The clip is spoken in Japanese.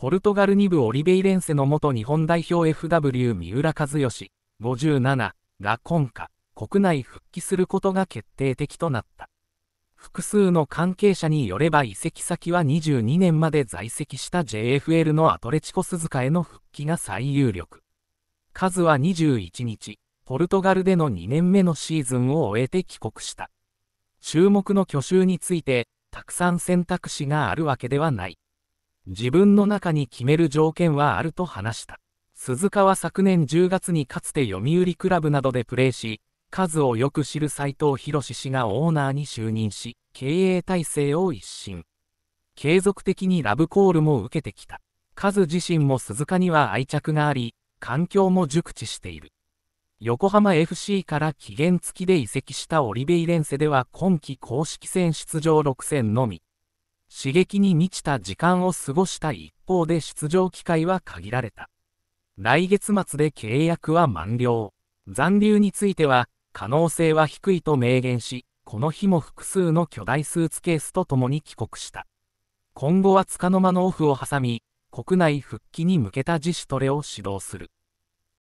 ポルトガル2部オリベイレンセの元日本代表 FW 三浦和義57が今夏、国内復帰することが決定的となった。複数の関係者によれば移籍先は22年まで在籍した JFL のアトレチコ鈴鹿への復帰が最有力。数は21日、ポルトガルでの2年目のシーズンを終えて帰国した。注目の去就について、たくさん選択肢があるわけではない。自分の中に決める条件はあると話した。鈴鹿は昨年10月にかつて読売クラブなどでプレーし、数をよく知る斎藤博氏がオーナーに就任し、経営体制を一新。継続的にラブコールも受けてきた。数自身も鈴鹿には愛着があり、環境も熟知している。横浜 FC から期限付きで移籍したオリベイレンセでは今季公式戦出場6戦のみ。刺激に満ちた時間を過ごした一方で出場機会は限られた。来月末で契約は満了。残留については、可能性は低いと明言し、この日も複数の巨大スーツケースと共に帰国した。今後はつかの間のオフを挟み、国内復帰に向けた自主トレを指導する。